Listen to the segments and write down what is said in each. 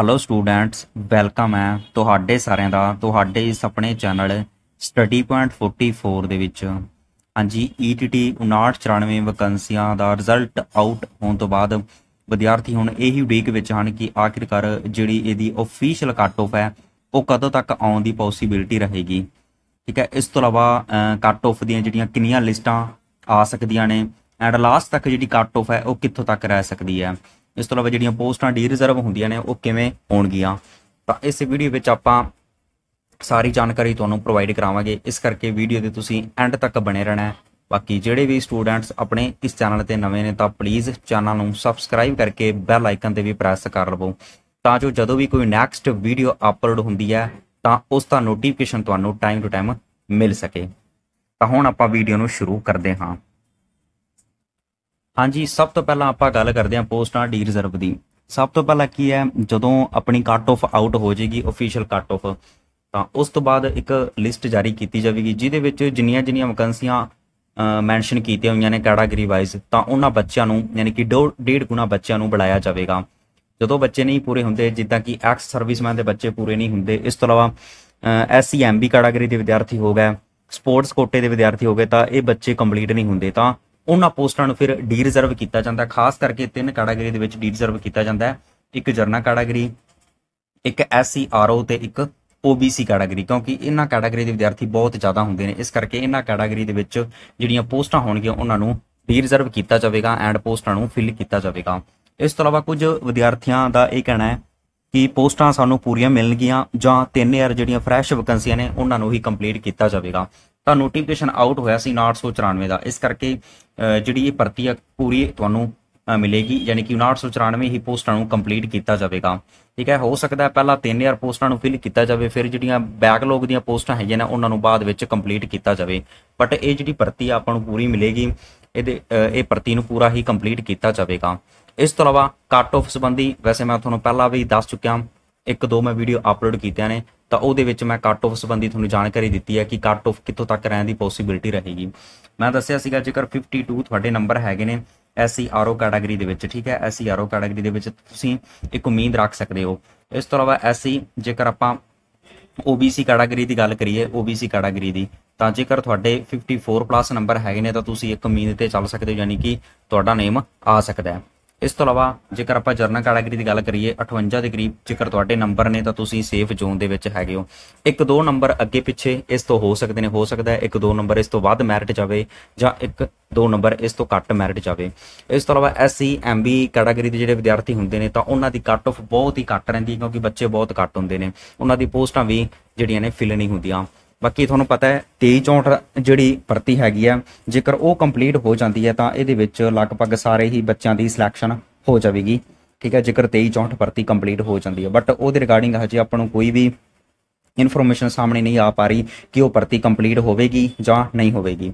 hello students welcome ਹੈ ਤੁਹਾਡੇ ਸਾਰਿਆਂ ਦਾ ਤੁਹਾਡੇ ਇਸ ਆਪਣੇ ਚੈਨਲ ਸਟੱਡੀ ਪੁਆਇੰਟ 44 ਦੇ ਵਿੱਚ ਹਾਂਜੀ ETT 5994 ਵੈਕੈਂਸੀਆਂ ਦਾ ਰਿਜ਼ਲਟ ਆਊਟ ਹੋਣ ਤੋਂ ਬਾਅਦ ਵਿਦਿਆਰਥੀ ਹੁਣ ਇਹੀ ਉਡੀਕ ਵਿੱਚ ਹਨ ਕਿ ਆਖਿਰਕਾਰ ਜਿਹੜੀ ਇਹਦੀ ਅਫੀਸ਼ੀਅਲ ਕੱਟ ਆਫ ਹੈ ਉਹ ਕਦੋਂ ਤੱਕ ਆਉਣ ਦੀ ਪੋਸਿਬਿਲਿਟੀ ਰਹੇਗੀ ਠੀਕ ਹੈ ਇਸ ਤੋਂ ਇਲਾਵਾ ਕੱਟ ਆਫ ਦੀਆਂ ਜਿਹੜੀਆਂ ਕਿੰਨੀਆਂ ਲਿਸਟਾਂ ਆ ਸਕਦੀਆਂ ਨੇ ਐਂਡ ਲਾਸਟ ਤੱਕ ਜਿਹੜੀ ਕੱਟ ਆਫ ਹੈ ਉਹ ਕਿੱਥੋਂ ਤੱਕ ਰਹਿ ਸਕਦੀ ਹੈ ਇਸ ਤੋਂ ਇਲਾਵਾ ਜਿਹੜੀਆਂ ਪੋਸਟਾਂ ਡੀ ਰਿਜ਼ਰਵ ਹੁੰਦੀਆਂ ਨੇ ਉਹ ਕਿਵੇਂ ਹੋਣਗੀਆਂ ਤਾਂ ਇਸ ਵੀਡੀਓ ਵਿੱਚ ਆਪਾਂ ਸਾਰੀ ਜਾਣਕਾਰੀ ਤੁਹਾਨੂੰ ਪ੍ਰੋਵਾਈਡ ਕਰਾਵਾਂਗੇ ਇਸ ਕਰਕੇ ਵੀਡੀਓ ਦੇ ਤੁਸੀਂ ਐਂਡ ਤੱਕ ਬਣੇ ਰਹਿਣਾ ਹੈ ਬਾਕੀ ਜਿਹੜੇ ਵੀ ਸਟੂਡੈਂਟਸ ਆਪਣੇ ਇਸ ਚੈਨਲ ਤੇ ਨਵੇਂ ਨੇ ਤਾਂ ਪਲੀਜ਼ ਚੈਨਲ ਨੂੰ ਸਬਸਕ੍ਰਾਈਬ ਕਰਕੇ ਬੈਲ ਆਈਕਨ ਤੇ ਵੀ ਪ੍ਰੈਸ ਕਰ ਲਵੋ ਤਾਂ ਜੋ ਜਦੋਂ ਵੀ ਕੋਈ ਨੈਕਸਟ ਵੀਡੀਓ ਅਪਲੋਡ ਹੁੰਦੀ ਹੈ ਤਾਂ ਉਸ ਦਾ ਨੋਟੀਫਿਕੇਸ਼ਨ ਤੁਹਾਨੂੰ ਟਾਈਮ ਟੂ ਟਾਈਮ ਮਿਲ ਸਕੇ ਤਾਂ ਹੁਣ ਆਪਾਂ ਵੀਡੀਓ ਨੂੰ ਸ਼ੁਰੂ ਕਰਦੇ ਹਾਂ ਹਾਂਜੀ ਸਭ ਤੋਂ ਪਹਿਲਾਂ ਆਪਾਂ ਗੱਲ ਕਰਦੇ ਹਾਂ ਪੋਸਟਾਂ ਡੀ ਰਿਜ਼ਰਵ ਦੀ ਸਭ ਤੋਂ ਪਹਿਲਾਂ ਕੀ ਹੈ ਜਦੋਂ ਆਪਣੀ ਕੱਟ ਆਫ ਆਊਟ ਹੋ ਜੇਗੀ ਅਫੀਸ਼ੀਅਲ ਕੱਟ ਆਫ ਤਾਂ ਉਸ ਤੋਂ ਬਾਅਦ ਇੱਕ ਲਿਸਟ ਜਾਰੀ ਕੀਤੀ ਜਾਵੇਗੀ ਜਿਹਦੇ ਵਿੱਚ ਜਿੰਨੀਆਂ ਜਿੰਨੀਆਂ ਵੈਕੈਂਸੀਆਂ ਮੈਂਸ਼ਨ ਕੀਤੀਆਂ ਹੋਈਆਂ ਨੇ ਕੈਟਾਗਰੀ ਵਾਈਜ਼ ਤਾਂ ਉਹਨਾਂ ਬੱਚਿਆਂ ਨੂੰ ਯਾਨੀ ਕਿ ਡੇਢ ਗੁਣਾ ਬੱਚਿਆਂ ਨੂੰ ਬੁਲਾਇਆ ਜਾਵੇਗਾ ਜਦੋਂ ਬੱਚੇ ਨਹੀਂ ਪੂਰੇ ਹੁੰਦੇ ਜਿੱਦਾਂ ਕਿ ਐਕਸ ਸਰਵਿਸਮੈਨ ਦੇ ਬੱਚੇ ਪੂਰੇ ਨਹੀਂ ਹੁੰਦੇ ਇਸ ਤੋਂ ਇਲਾਵਾ ਐਸਸੀਐਮਬੀ ਕੈਟਾਗਰੀ ਦੇ ਵਿਦਿਆਰਥੀ ਹੋ ਗਏ ਸਪੋਰਟਸ ਕੋਟੇ ਦੇ ਵਿਦਿਆਰਥੀ ਹੋ ਗਏ ਤਾਂ ਇਹ ਬੱਚੇ ਕੰਪਲੀਟ ਨਹੀਂ ਹੁੰਦੇ ਤਾਂ ਉਹਨਾਂ ਪੋਸਟਾਂ ਨੂੰ ਫਿਰ ਡੀ ਰਿਜ਼ਰਵ ਕੀਤਾ ਜਾਂਦਾ ਖਾਸ ਕਰਕੇ ਤਿੰਨ ਕੈਟਾਗਰੀ ਦੇ ਵਿੱਚ ਡੀ ਰਿਜ਼ਰਵ ਕੀਤਾ ਜਾਂਦਾ ਹੈ ਇੱਕ ਜਰਨਾ ਕੈਟਾਗਰੀ ਇੱਕ ਐਸਸੀ ਆਰਓ ਤੇ ਇੱਕ ਓਬੀਸੀ ਕੈਟਾਗਰੀ ਕਿਉਂਕਿ ਇਹਨਾਂ ਕੈਟਾਗਰੀ ਦੇ ਵਿਦਿਆਰਥੀ ਬਹੁਤ ਜ਼ਿਆਦਾ ਹੁੰਦੇ ਨੇ ਇਸ ਕਰਕੇ ਇਹਨਾਂ ਕੈਟਾਗਰੀ ਦੇ ਵਿੱਚ ਜਿਹੜੀਆਂ ਪੋਸਟਾਂ ਹੋਣਗੀਆਂ ਉਹਨਾਂ ਨੂੰ ਡੀ ਰਿਜ਼ਰਵ ਕੀਤਾ ਜਾਵੇਗਾ ਐਂਡ ਪੋਸਟਾਂ ਨੂੰ ਫਿਲ ਕੀਤਾ ਜਾਵੇਗਾ ਇਸ ਤੋਂ ਇਲਾਵਾ ਕੁਝ ਵਿਦਿਆਰਥੀਆਂ ਦਾ ਇਹ ਕਹਿਣਾ ਹੈ ਕਿ ਪੋਸਟਾਂ ਸਾਨੂੰ ਪੂਰੀਆਂ ਮਿਲਣਗੀਆਂ ਜਾਂ 3000 ਜਿਹੜੀਆਂ ਫਰੈਸ਼ ਵੈਕੈਂਸੀਆਂ ਨੇ ਉਹਨਾਂ ਨੂੰ ਹੀ ਕੰਪਲੀਟ ਕੀਤਾ ਜਾਵੇਗਾ ਤਾਂ ਨੋਟੀਫਿਕੇਸ਼ਨ ਆਊਟ ਹੋਇਆ ਸੀ 994 ਦਾ ਇਸ ਕਰਕੇ ਜਿਹੜੀ ਇਹ ਭਰਤੀ ਆ ਪੂਰੀ ਤੁਹਾਨੂੰ ਮਿਲੇਗੀ ਯਾਨੀ ਕਿ 994 ਹੀ ਪੋਸਟਾਂ ਨੂੰ ਕੰਪਲੀਟ ਕੀਤਾ ਜਾਵੇਗਾ ਠੀਕ ਹੈ ਹੋ ਸਕਦਾ ਹੈ ਪਹਿਲਾਂ 3000 ਪੋਸਟਾਂ ਨੂੰ ਫਿਲ ਕੀਤਾ ਜਾਵੇ ਫਿਰ ਜਿਹੜੀਆਂ ਬੈਕਲੌਗ ਦੀਆਂ ਪੋਸਟਾਂ ਹੈਗੀਆਂ ਨੇ ਉਹਨਾਂ ਨੂੰ ਬਾਅਦ ਵਿੱਚ ਕੰਪਲੀਟ ਕੀਤਾ ਜਾਵੇ ਬਟ ਇਹ ਜਿਹੜੀ ਭਰਤੀ ਆਪਾਂ ਨੂੰ ਪੂਰੀ ਮਿਲੇਗੀ ਇਹਦੇ ਇਹ ਭਰਤੀ ਨੂੰ ਪੂਰਾ ਹੀ ਕੰਪਲੀਟ ਕੀਤਾ ਜਾਵੇਗਾ ਇਸ ਤੋਂ ਇਲਾਵਾ ਕੱਟ ਆਫ ਸੰਬੰਧੀ ਵੈਸੇ ਮੈਂ ਤੁਹਾਨੂੰ ਪਹਿਲਾਂ ਵੀ ਦੱਸ ਚੁੱਕਿਆ ਇੱਕ ਦੋ ਮੈਂ ਵੀਡੀਓ ਅਪਲੋਡ ਕੀਤੀਆਂ ਨੇ ਤਾਂ ਉਹਦੇ ਵਿੱਚ ਮੈਂ ਕੱਟ ਆਫ ਸੰਬੰਧੀ ਤੁਹਾਨੂੰ ਜਾਣਕਾਰੀ ਦਿੱਤੀ ਹੈ ਕਿ ਕੱਟ ਆਫ ਕਿੱਥੋਂ ਤੱਕ ਰਹਿਣ ਦੀ ਪੋਸਿਬਿਲਿਟੀ ਰਹੇਗੀ ਮੈਂ ਦੱਸਿਆ ਸੀਗਾ ਜੇਕਰ 52 ਤੁਹਾਡੇ ਨੰਬਰ ਹੈਗੇ ਨੇ ਆਰਓ ਕੈਟਾਗਰੀ e ਦੇ ਵਿੱਚ ਠੀਕ ਹੈ ਆਰਓ ਕੈਟਾਗਰੀ e ਦੇ ਵਿੱਚ ਤੁਸੀਂ ਇੱਕ ਉਮੀਦ ਰੱਖ ਸਕਦੇ ਹੋ ਇਸ ਤੋਂ ਇਲਾਵਾ ਐਸਸੀ e, ਜੇਕਰ ਆਪਾਂ ਓਬੀਸੀ ਕੈਟਾਗਰੀ ਦੀ ਗੱਲ ਕਰੀਏ ਓਬੀਸੀ ਕੈਟਾਗਰੀ ਦੀ ਤਾਂ ਜੇਕਰ ਤੁਹਾਡੇ 54 ਪਲੱਸ ਨੰਬਰ ਹੈਗੇ ਨੇ ਤਾਂ ਤੁਸੀਂ ਇੱਕ ਉਮੀਦ ਤੇ ਚੱਲ ਸਕਦੇ ਹੋ ਯਾਨੀ ਕਿ ਤੁਹਾਡਾ ਨੇਮ ਆ ਸਕਦਾ ਹੈ ਇਸ ਤੋਂ ਇਲਾਵਾ ਜੇਕਰ ਆਪਾਂ ਜਰਨਲ ਕੈਟਾਗਰੀ ਦੀ ਗੱਲ ਕਰੀਏ 58 ਦੇ ਕਰੀਬ ਜੇਕਰ ਤੁਹਾਡੇ ਨੰਬਰ ਨੇ ਤਾਂ ਤੁਸੀਂ ਸੇਫ ਜ਼ੋਨ ਦੇ ਵਿੱਚ ਹੈਗੇ ਹੋ ਇੱਕ ਦੋ ਨੰਬਰ ਅੱਗੇ ਪਿੱਛੇ ਇਸ ਤੋਂ ਹੋ ਸਕਦੇ ਨੇ ਹੋ ਸਕਦਾ ਹੈ ਇੱਕ ਦੋ ਨੰਬਰ ਇਸ ਤੋਂ ਵੱਧ ਮੈਰਿਟ ਜਾਵੇ ਜਾਂ ਇੱਕ ਦੋ ਨੰਬਰ ਇਸ ਤੋਂ ਘੱਟ ਮੈਰਿਟ ਜਾਵੇ ਇਸ ਤੋਂ ਇਲਾਵਾ ਐਸਸੀ ਐਮਬੀ ਕੈਟਾਗਰੀ ਦੇ ਜਿਹੜੇ ਵਿਦਿਆਰਥੀ ਹੁੰਦੇ ਨੇ ਤਾਂ ਉਹਨਾਂ ਦੀ ਕੱਟ ਆਫ ਬਹੁਤ ਹੀ ਘੱਟ ਰਹਿੰਦੀ ਹੈ ਕਿਉਂਕਿ ਬੱਚੇ ਬਹੁਤ ਘੱਟ ਹੁੰਦੇ ਨੇ ਉਹਨਾਂ ਦੀ ਪੋਸਟਾਂ ਵੀ ਜਿਹੜੀਆਂ ਨੇ ਫਿਲ ਨਹੀਂ ਹੁੰਦੀਆਂ ਬਾਕੀ ਤੁਹਾਨੂੰ ਪਤਾ ਹੈ 2364 ਜਿਹੜੀ ਭਰਤੀ ਹੈਗੀ ਆ ਜੇਕਰ ਉਹ ਕੰਪਲੀਟ ਹੋ ਜਾਂਦੀ ਹੈ ਤਾਂ ਇਹਦੇ ਵਿੱਚ ਲਗਭਗ ਸਾਰੇ ਹੀ ਬੱਚਿਆਂ ਦੀ ਸਿਲੈਕਸ਼ਨ ਹੋ ਜਾਵੇਗੀ ਠੀਕ ਹੈ ਜੇਕਰ 2364 ਭਰਤੀ ਕੰਪਲੀਟ ਹੋ ਜਾਂਦੀ ਹੈ ਬਟ ਉਹਦੇ ਰਿਗਾਰਡਿੰਗ ਹਜੇ ਆਪਾਂ ਨੂੰ ਕੋਈ ਵੀ ਇਨਫੋਰਮੇਸ਼ਨ ਸਾਹਮਣੇ ਨਹੀਂ ਆ ਪਾ ਰਹੀ ਕਿ ਉਹ ਭਰਤੀ ਕੰਪਲੀਟ ਹੋਵੇਗੀ ਜਾਂ ਨਹੀਂ ਹੋਵੇਗੀ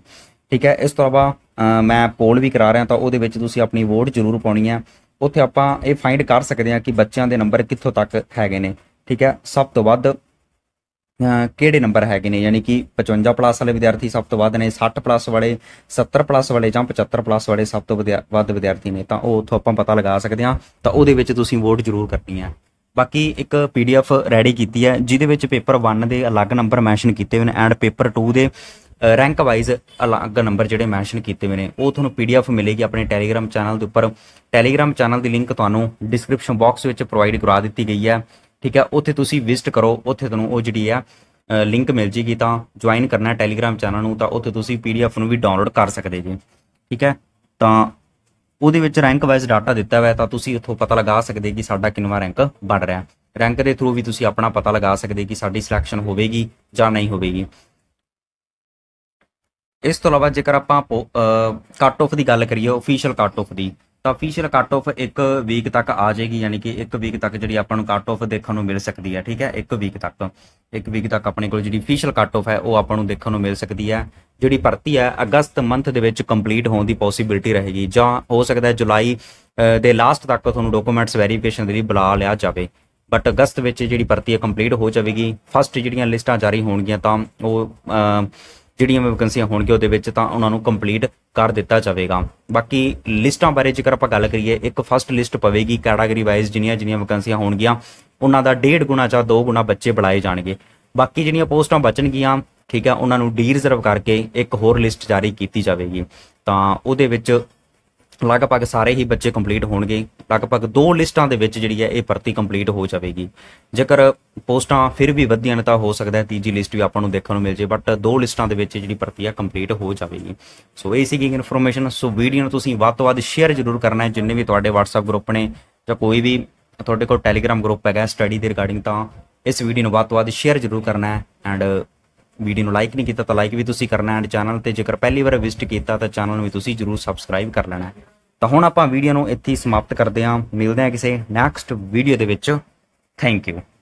ਠੀਕ ਹੈ ਇਸ ਤੋਂ ਬਾਅਦ ਮੈਂ ਪੋਲ ਵੀ ਕਰਾ ਰਿਹਾ ਤਾਂ ਉਹਦੇ ਵਿੱਚ ਤੁਸੀਂ ਆਪਣੀ ਵੋਟ ਜ਼ਰੂਰ ਪਾਉਣੀ ਹੈ ਉੱਥੇ ਆਪਾਂ ਇਹ ਫਾਈਂਡ ਕਰ ਸਕਦੇ ਹਾਂ ਕਿ ਬੱਚਿਆਂ ਦੇ ਨੰਬਰ ਕਿੱਥੋਂ ਤੱਕ ਹੈਗੇ ਨੇ ਠੀਕ ਹੈ ਸਭ ਤੋਂ ਵੱਧ ਕਿਹੜੇ ਨੰਬਰ ਹੈਗੇ ਨੇ ਯਾਨੀ ਕਿ 55 ਪਲੱਸ ਵਾਲੇ ਵਿਦਿਆਰਥੀ ਸਭ ਤੋਂ ਵੱਧ ਨੇ 60 ਪਲੱਸ ਵਾਲੇ 70 ਪਲੱਸ ਵਾਲੇ ਜਾਂ 75 ਪਲੱਸ ਵਾਲੇ ਸਭ ਤੋਂ ਵੱਧ ਵਿਦਿਆਰਥੀ ਨੇ ਤਾਂ ਉਹ ਉੱਥੋਂ ਆਪਾਂ ਪਤਾ ਲਗਾ ਸਕਦੇ ਹਾਂ ਤਾਂ ਉਹਦੇ ਵਿੱਚ ਤੁਸੀਂ ਵੋਟ ਜ਼ਰੂਰ ਕਰਨੀ ਹੈ ਬਾਕੀ ਇੱਕ ਪੀਡੀਐਫ ਰੈਡੀ ਕੀਤੀ ਹੈ ਜਿਹਦੇ ਵਿੱਚ ਪੇਪਰ 1 ਦੇ ਅਲੱਗ ਨੰਬਰ ਮੈਂਸ਼ਨ ਕੀਤੇ ਹੋਏ ਨੇ ਐਂਡ ਪੇਪਰ 2 ਦੇ ਰੈਂਕ ਵਾਈਜ਼ ਅਲੱਗ ਨੰਬਰ ਜਿਹੜੇ ਮੈਂਸ਼ਨ ਕੀਤੇ ਹੋਏ ਨੇ ਉਹ ਤੁਹਾਨੂੰ ਪੀਡੀਐਫ ਮਿਲੇਗੀ ਆਪਣੇ ਟੈਲੀਗ੍ਰam ਚੈਨਲ ਦੇ ਉੱਪਰ ਟੈਲੀਗ੍ਰam ਚੈਨਲ ਦੀ ਲਿੰਕ ਤੁਹਾਨੂੰ ਡਿਸਕ੍ਰਿਪਸ਼ਨ ਬਾਕਸ ਵਿੱਚ ਪ੍ਰੋਵਾਈਡ ਕਰਾ ਦਿੱਤੀ ਗਈ ਹੈ ਠੀਕ ਹੈ ਉੱਥੇ ਤੁਸੀਂ ਵਿਜ਼ਿਟ ਕਰੋ ਉੱਥੇ ਤੁਹਾਨੂੰ ਉਹ ਜਿਹੜੀ ਆ ਲਿੰਕ ਮਿਲ ਜੇਗੀ ਤਾਂ ਜੁਆਇਨ ਕਰਨਾ ਟੈਲੀਗ੍ਰam ਚੈਨਲ ਨੂੰ ਤਾਂ ਉੱਥੇ ਤੁਸੀਂ ਪੀਡੀਐਫ ਨੂੰ ਵੀ ਡਾਊਨਲੋਡ ਕਰ ਸਕਦੇ ਜੀ ਠੀਕ ਹੈ ਤਾਂ ਉਹਦੇ ਵਿੱਚ ਰੈਂਕ ਵਾਈਜ਼ ਡਾਟਾ ਦਿੱਤਾ ਹੋਇਆ ਤਾਂ ਤੁਸੀਂ ਉੱਥੋਂ ਪਤਾ ਲਗਾ ਸਕਦੇ ਕਿ ਸਾਡਾ ਕਿੰਨਾ ਰੈਂਕ ਬਣ ਰਿਹਾ ਰੈਂਕ ਦੇ ਥਰੂ ਵੀ ਤੁਸੀਂ ਆਪਣਾ ਪਤਾ ਲਗਾ ਸਕਦੇ ਕਿ ਸਾਡੀ ਸਿਲੈਕਸ਼ਨ ਹੋਵੇਗੀ ਜਾਂ ਨਹੀਂ ਹੋਵੇਗੀ ਇਸ ਤੋਂ ਇਲਾਵਾ ਜੇਕਰ ਆਪਾਂ ਕੱਟ ਆਫ ਦੀ ਗੱਲ ਕਰੀਏ ਅਫੀਸ਼ੀਅਲ ਕੱਟ ਆਫ ਦੀ ਤਾਂ ਅਫੀਸ਼ੀਅਲ ਕੱਟ ਆਫ ਇੱਕ ਵੀਕ ਤੱਕ ਆ ਜਾਏਗੀ ਯਾਨੀ ਕਿ ਇੱਕ ਵੀਕ ਤੱਕ ਜਿਹੜੀ ਆਪਾਂ ਨੂੰ ਕੱਟ ਆਫ ਦੇਖਣ ਨੂੰ ਮਿਲ ਸਕਦੀ ਹੈ ਠੀਕ ਹੈ ਇੱਕ ਵੀਕ ਤੱਕ ਇੱਕ ਵੀਕ ਤੱਕ ਆਪਣੇ ਕੋਲ ਜਿਹੜੀ ਅਫੀਸ਼ੀਅਲ ਕੱਟ ਆਫ ਹੈ ਉਹ ਆਪਾਂ ਨੂੰ ਦੇਖਣ ਨੂੰ ਮਿਲ ਸਕਦੀ ਹੈ ਜਿਹੜੀ ਭਰਤੀ ਹੈ ਅਗਸਤ ਮੰਥ ਦੇ ਵਿੱਚ ਕੰਪਲੀਟ ਹੋਣ ਦੀ ਪੋਸਿਬਿਲਟੀ ਰਹੇਗੀ ਜਾਂ ਹੋ ਸਕਦਾ ਹੈ ਜੁਲਾਈ ਦੇ ਲਾਸਟ ਤੱਕ ਤੁਹਾਨੂੰ ਡਾਕੂਮੈਂਟਸ ਵੈਰੀਫਿਕੇਸ਼ਨ ਦੇ ਲਈ ਬੁਲਾ ਲਿਆ ਜਾਵੇ ਬਟ ਅਗਸਤ ਵਿੱਚ ਜਿਹੜੀ ਭਰਤੀ ਕੰਪਲੀਟ ਹੋ ਜਾਵੇਗੀ ਫਸਟ ਜਿਹੜੀਆਂ ਲਿਸਟਾਂ ਜਾਰੀ ਹੋਣਗੀਆਂ ਤਾਂ ਉਹ ਜਿਹੜੀਆਂ ਵੈਕੈਂਸੀਆਂ ਹੋਣਗੀਆਂ ਉਹਦੇ ਵਿੱਚ ਤਾਂ ਉਹਨਾਂ ਨੂੰ ਕੰਪਲੀਟ ਕਰ ਦਿੱਤਾ ਜਾਵੇਗਾ ਬਾਕੀ ਲਿਸਟਾਂ ਬਾਰੇ ਜੇਕਰ ਆਪਾਂ ਗੱਲ ਕਰੀਏ ਇੱਕ ਫਸਟ ਲਿਸਟ ਪਵੇਗੀ ਕੈਟਾਗਰੀ ਵਾਈਜ਼ ਜਿੰਨੀਆਂ ਜਿੰਨੀਆਂ ਵੈਕੈਂਸੀਆਂ ਹੋਣਗੀਆਂ ਉਹਨਾਂ ਦਾ 1.5 ਗੁਣਾ ਜਾਂ 2 ਗੁਣਾ ਬੱਚੇ ਬੁਲਾਏ ਜਾਣਗੇ ਬਾਕੀ ਜਿਹੜੀਆਂ ਪੋਸਟਾਂ ਬਚਣਗੀਆਂ ਠੀਕ ਹੈ ਉਹਨਾਂ ਨੂੰ ਡੀ ਰਿਜ਼ਰਵ ਕਰਕੇ ਇੱਕ ਹੋਰ ਲਿਸਟ ਜਾਰੀ ਕੀਤੀ ਜਾਵੇਗੀ ਤਾਂ ਉਹਦੇ ਵਿੱਚ ਲਗਭਗ ਸਾਰੇ ਹੀ ਬੱਚੇ ਕੰਪਲੀਟ ਹੋਣਗੇ ਲਗਭਗ ਦੋ ਲਿਸਟਾਂ ਦੇ ਵਿੱਚ ਜਿਹੜੀ ਹੈ ਇਹ ਭਰਤੀ ਕੰਪਲੀਟ ਹੋ ਜਾਵੇਗੀ ਜੇਕਰ ਪੋਸਟਾਂ ਫਿਰ ਵੀ ਵਧੀਆਂ ਨੇ ਤਾਂ ਹੋ ਸਕਦਾ ਹੈ ਤੀਜੀ ਲਿਸਟ ਵੀ ਆਪਾਂ ਨੂੰ ਦੇਖਣ ਨੂੰ ਮਿਲ ਜੇ ਬਟ ਦੋ ਲਿਸਟਾਂ ਦੇ ਵਿੱਚ ਜਿਹੜੀ ਭਰਤੀ ਆ ਕੰਪਲੀਟ ਹੋ ਜਾਵੇਗੀ ਸੋ ਇਹ ਸੀਗੀ ਇਨਫੋਰਮੇਸ਼ਨ ਸੋ ਵੀਡੀਓ ਨੂੰ ਤੁਸੀਂ ਵੱਧ ਤੋਂ ਵੱਧ ਸ਼ੇਅਰ ਜ਼ਰੂਰ ਕਰਨਾ ਹੈ ਜਿੰਨੇ ਵੀ ਤੁਹਾਡੇ WhatsApp ਗਰੁੱਪ ਨੇ ਜਾਂ ਕੋਈ ਵੀ ਤੁਹਾਡੇ ਕੋਲ Telegram ਗਰੁੱਪ ਹੈਗਾ ਸਟੱਡੀ ਦੇ ਰਿਗਾਰਡਿੰਗ ਤਾਂ ਇਸ ਵੀਡੀਓ ਨੂੰ ਵੱਧ ਤੋਂ ਵੱਧ ਸ਼ੇਅਰ ਜ਼ਰੂਰ ਕਰਨਾ ਹੈ ਐਂਡ ਵੀਡੀਓ ਨੂੰ ਲਾਈਕ ਨਹੀਂ ਕੀਤਾ ਤਾਂ ਲਾਈਕ ਵੀ ਤੁਸੀਂ ਕਰਨਾ ਐਂਡ ਚੈਨਲ ਤੇ ਜੇਕਰ ਪਹਿਲੀ ਵਾਰ ਵਿਜ਼ਿਟ ਕੀਤਾ ਤਾਂ ਚੈਨਲ ਨੂੰ ਵੀ ਤੁਸੀਂ ਜਰੂਰ ਸਬਸਕ੍ਰਾਈਬ ਕਰ ਲੈਣਾ ਤਾਂ ਹੁਣ ਆਪਾਂ ਵੀਡੀਓ ਨੂੰ ਇੱਥੇ ਹੀ ਸਮਾਪਤ ਕਰਦੇ ਹਾਂ ਮਿਲਦੇ ਹਾਂ ਕਿਸੇ ਨੈਕਸਟ ਵੀਡੀਓ ਦੇ ਵਿੱਚ ਥੈਂਕ ਯੂ